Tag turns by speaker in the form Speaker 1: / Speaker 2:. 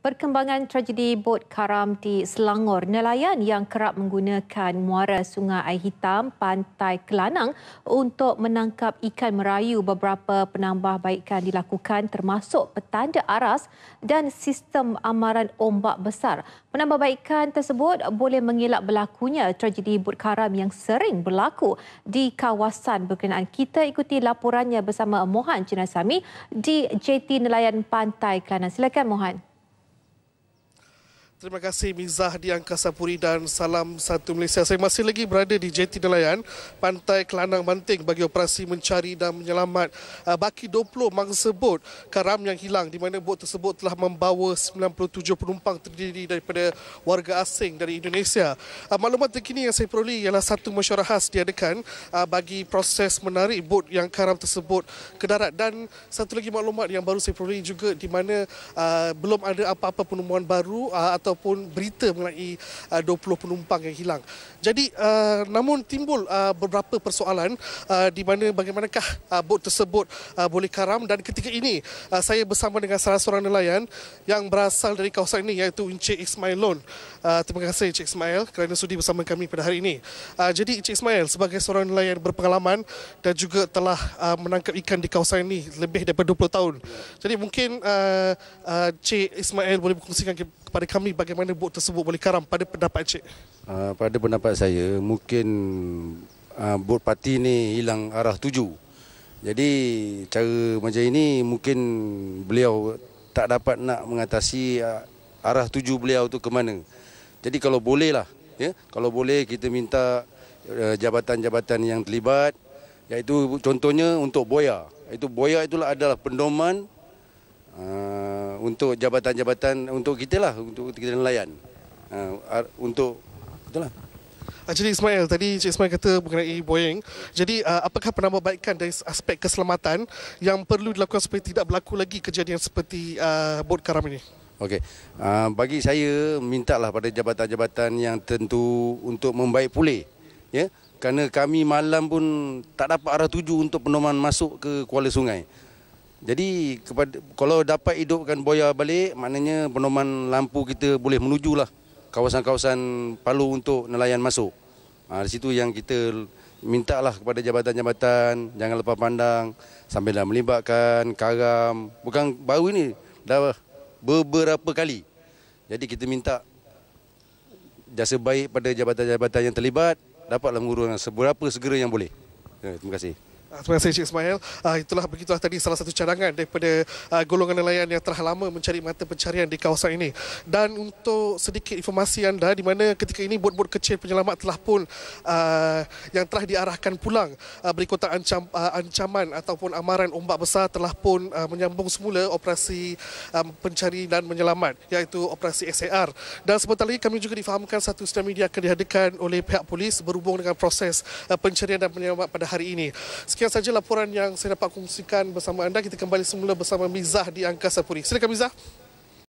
Speaker 1: perkembangan tragedi bot karam di Selangor. Nelayan yang kerap menggunakan muara Sungai Air Hitam, Pantai Kelanang untuk menangkap ikan merayu beberapa penambahbaikan dilakukan termasuk petanda aras dan sistem amaran ombak besar. Penambahbaikan tersebut boleh mengelak berlakunya tragedi bot karam yang sering berlaku di kawasan berkenaan. Kita ikuti laporannya bersama Mohan Cinasami di JT Nelayan Pantai Kelanang. Silakan Mohan.
Speaker 2: Terima kasih Mizah di Angkasa Puri dan salam satu Malaysia. Saya masih lagi berada di JT Nelayan, Pantai Kelanang Banting bagi operasi mencari dan menyelamat uh, baki 20 mangsa bot karam yang hilang di mana bot tersebut telah membawa 97 penumpang terdiri daripada warga asing dari Indonesia. Uh, maklumat terkini yang saya peroleh ialah satu mesyuarat khas diadakan uh, bagi proses menarik bot yang karam tersebut ke darat dan satu lagi maklumat yang baru saya peroleh juga di mana belum ada apa-apa penemuan baru atau ataupun berita mengenai uh, 20 penumpang yang hilang. Jadi uh, namun timbul uh, beberapa persoalan uh, di mana bagaimanakah bot tersebut boleh karam dan ketika ini saya bersama dengan salah seorang nelayan yang berasal dari kawasan ini iaitu Encik Ismail Lon. terima kasih Encik Ismail kerana sudi bersama kami pada hari ini. jadi Encik Ismail sebagai seorang nelayan berpengalaman dan juga telah menangkap ikan di kawasan ini lebih daripada 20 tahun. Jadi mungkin uh, uh, Encik Ismail boleh berkongsikan kepada kami bagaimana bot tersebut boleh karam pada pendapat Encik?
Speaker 3: Uh, ah, pada pendapat saya, mungkin uh, bot parti ini hilang arah tuju. Jadi cara macam ini mungkin beliau tak dapat nak mengatasi uh, arah tuju beliau itu ke mana. Jadi kalau bolehlah, ya, kalau boleh kita minta eh, jabatan-jabatan uh, yang terlibat, iaitu contohnya untuk boya. Itu boya itulah adalah pendoman untuk jabatan-jabatan untuk kita lah untuk kita nelayan uh, untuk
Speaker 2: itulah jadi ah, Ismail tadi Cik Ismail kata mengenai Boeing. Jadi ah, apakah penambahbaikan dari aspek keselamatan yang perlu dilakukan supaya tidak berlaku lagi kejadian seperti uh, bot karam ini?
Speaker 3: Okey. Uh, bagi saya mintalah pada jabatan-jabatan yang tentu untuk membaik pulih. Ya. Yeah? Kerana kami malam pun tak dapat arah tuju untuk penoman masuk ke Kuala Sungai. Jadi kepada, kalau dapat hidupkan boya balik, maknanya penoman lampu kita boleh menuju lah kawasan-kawasan palu untuk nelayan masuk. Ha, di situ yang kita minta lah kepada jabatan-jabatan, jangan lepas pandang, sambil dah melibatkan karam. Bukan baru ini, dah beberapa kali. Jadi kita minta jasa baik pada jabatan-jabatan yang terlibat, dapatlah mengurungkan seberapa segera yang boleh. Ya, terima kasih.
Speaker 2: Ah, terima kasih Encik Ismail. Ah, itulah begitulah tadi salah satu cadangan daripada ah, golongan nelayan yang telah lama mencari mata pencarian di kawasan ini. Dan untuk sedikit informasi anda, di mana ketika ini bot-bot kecil penyelamat telah pun yang telah diarahkan pulang berikut ancam, ancaman ataupun amaran ombak besar telah pun menyambung semula operasi pencari dan menyelamat iaitu operasi SAR. Dan sebentar lagi kami juga difahamkan satu media akan dihadirkan oleh pihak polis berhubung dengan proses pencarian dan penyelamat pada hari ini sekian saja laporan yang saya dapat kongsikan bersama anda. Kita kembali semula bersama Mizah di Angkasa Puri. Silakan Mizah.